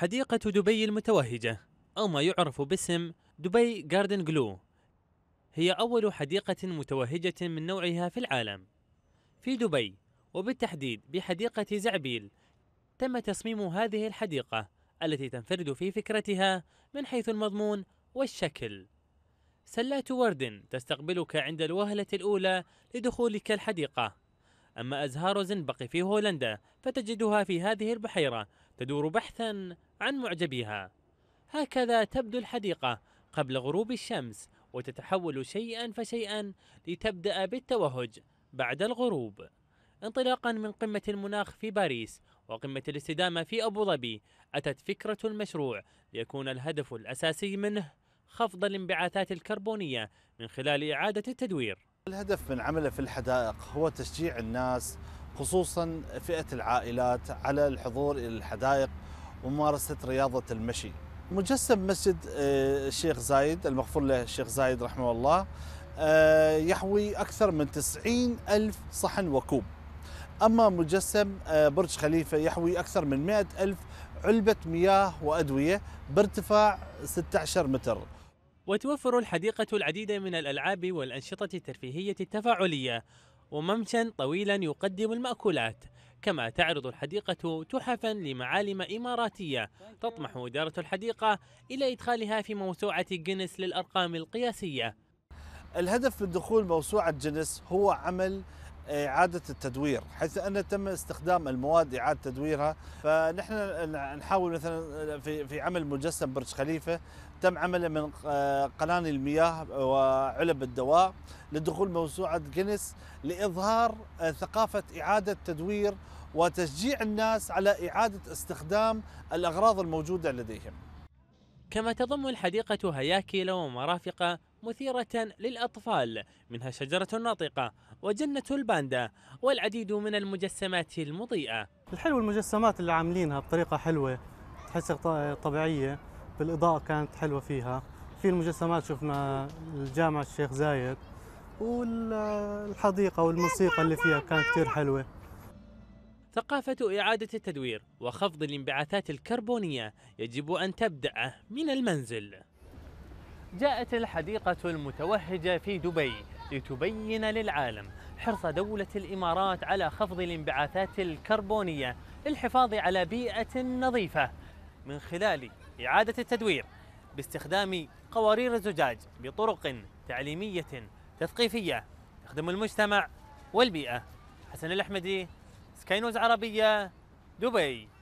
حديقة دبي المتوهجة أو ما يعرف باسم دبي جاردن جلو هي أول حديقة متوهجة من نوعها في العالم في دبي وبالتحديد بحديقة زعبيل تم تصميم هذه الحديقة التي تنفرد في فكرتها من حيث المضمون والشكل سلات ورد تستقبلك عند الوهلة الأولى لدخولك الحديقة أما أزهار زنبق في هولندا فتجدها في هذه البحيرة تدور بحثا عن معجبها هكذا تبدو الحديقة قبل غروب الشمس وتتحول شيئا فشيئا لتبدأ بالتوهج بعد الغروب انطلاقا من قمة المناخ في باريس وقمة الاستدامة في أبو ظبي أتت فكرة المشروع ليكون الهدف الأساسي منه خفض الانبعاثات الكربونية من خلال إعادة التدوير الهدف من عمله في الحدائق هو تشجيع الناس خصوصا فئة العائلات على الحضور إلى الحدائق وممارسة رياضة المشي مجسم مسجد آه، الشيخ زايد المغفور له الشيخ زايد رحمه الله آه، يحوي أكثر من 90 ألف صحن وكوب أما مجسم آه، برج خليفة يحوي أكثر من 100 ألف علبة مياه وأدوية بارتفاع 16 متر وتوفر الحديقة العديد من الألعاب والأنشطة الترفيهية التفاعلية وممشى طويلا يقدم المأكولات كما تعرض الحديقة تحفا لمعالم إماراتية تطمح إدارة الحديقة إلى إدخالها في موسوعة جينيس للأرقام القياسية الهدف من دخول موسوعة جينيس هو عمل إعادة التدوير حيث أن تم استخدام المواد إعادة تدويرها فنحن نحاول مثلا في في عمل مجسم برج خليفة تم عمله من قناني المياه وعلب الدواء لدخول موسوعة جينيس لإظهار ثقافة إعادة تدوير وتشجيع الناس على إعادة استخدام الأغراض الموجودة لديهم كما تضم الحديقة هياكل ومرافق مثيرة للأطفال منها شجرة ناطقة وجنة الباندا والعديد من المجسمات المضيئة الحلو المجسمات اللي عاملينها بطريقة حلوة تحسها طبيعية بالإضاءة كانت حلوة فيها في المجسمات شفنا الجامع الشيخ زايد والحديقة والموسيقى اللي فيها كانت كتير حلوة ثقافة إعادة التدوير وخفض الانبعاثات الكربونية يجب أن تبدأ من المنزل جاءت الحديقة المتوهجة في دبي لتبين للعالم حرص دولة الإمارات على خفض الانبعاثات الكربونية للحفاظ على بيئة نظيفة من خلال إعادة التدوير باستخدام قوارير الزجاج بطرق تعليمية تثقيفية تخدم المجتمع والبيئة حسن الأحمدي سكاي نيوز عربية دبي